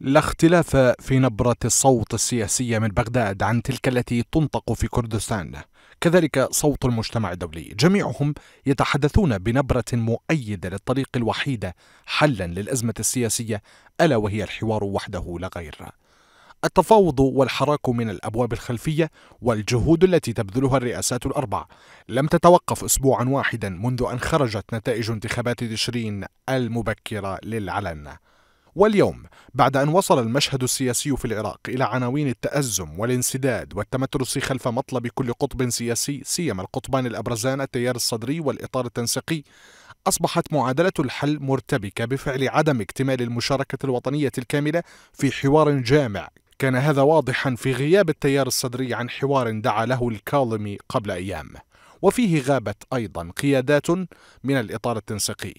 لا اختلاف في نبرة الصوت السياسية من بغداد عن تلك التي تنطق في كردستان كذلك صوت المجتمع الدولي جميعهم يتحدثون بنبرة مؤيدة للطريق الوحيدة حلا للأزمة السياسية ألا وهي الحوار وحده لا غير التفاوض والحراك من الابواب الخلفيه والجهود التي تبذلها الرئاسات الاربع لم تتوقف اسبوعا واحدا منذ ان خرجت نتائج انتخابات تشرين المبكره للعلن واليوم بعد أن وصل المشهد السياسي في العراق إلى عناوين التأزم والانسداد والتمترس خلف مطلب كل قطب سياسي سيما القطبان الأبرزان التيار الصدري والإطار التنسيقي أصبحت معادلة الحل مرتبكة بفعل عدم اكتمال المشاركة الوطنية الكاملة في حوار جامع كان هذا واضحا في غياب التيار الصدري عن حوار دعا له الكاظمي قبل أيام وفيه غابت أيضا قيادات من الإطار التنسيقي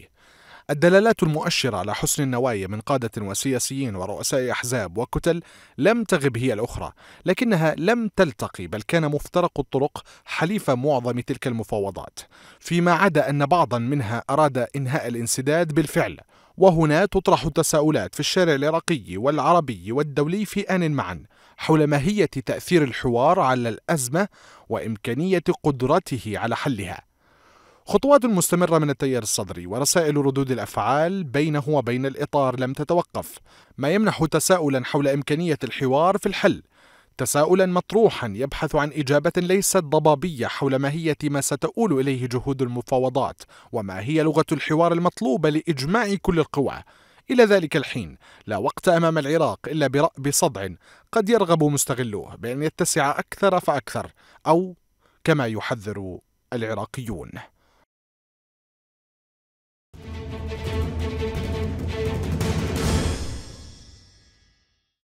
الدلالات المؤشرة على حسن النوايا من قادة وسياسيين ورؤساء أحزاب وكتل لم تغب هي الأخرى، لكنها لم تلتقي بل كان مفترق الطرق حليف معظم تلك المفاوضات، فيما عدا أن بعضا منها أراد إنهاء الانسداد بالفعل، وهنا تطرح التساؤلات في الشارع العراقي والعربي والدولي في آن معا حول ماهية تأثير الحوار على الأزمة وإمكانية قدرته على حلها. خطوات مستمرة من التيار الصدري ورسائل ردود الأفعال بينه وبين الإطار لم تتوقف ما يمنح تساؤلا حول إمكانية الحوار في الحل تساؤلا مطروحا يبحث عن إجابة ليست ضبابية حول ماهية ما ستؤول إليه جهود المفاوضات وما هي لغة الحوار المطلوبة لإجماع كل القوى إلى ذلك الحين لا وقت أمام العراق إلا برأب صدع قد يرغب مستغلوه بأن يتسع أكثر فأكثر أو كما يحذر العراقيون